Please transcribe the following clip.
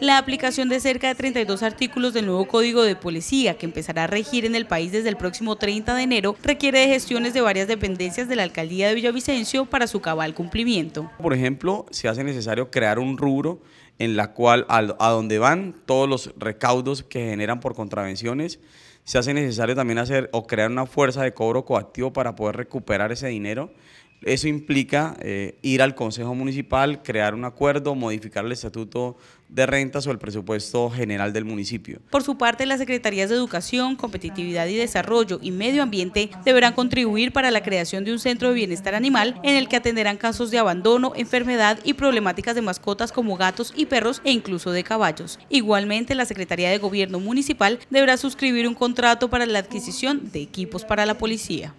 la aplicación de cerca de 32 artículos del nuevo Código de Policía, que empezará a regir en el país desde el próximo 30 de enero, requiere de gestiones de varias dependencias de la Alcaldía de Villavicencio para su cabal cumplimiento. Por ejemplo, se hace necesario crear un rubro en la cual a donde van todos los recaudos que generan por contravenciones, se hace necesario también hacer o crear una fuerza de cobro coactivo para poder recuperar ese dinero eso implica eh, ir al Consejo Municipal, crear un acuerdo, modificar el estatuto de rentas o el presupuesto general del municipio. Por su parte, las Secretarías de Educación, Competitividad y Desarrollo y Medio Ambiente deberán contribuir para la creación de un centro de bienestar animal en el que atenderán casos de abandono, enfermedad y problemáticas de mascotas como gatos y perros e incluso de caballos. Igualmente, la Secretaría de Gobierno Municipal deberá suscribir un contrato para la adquisición de equipos para la policía.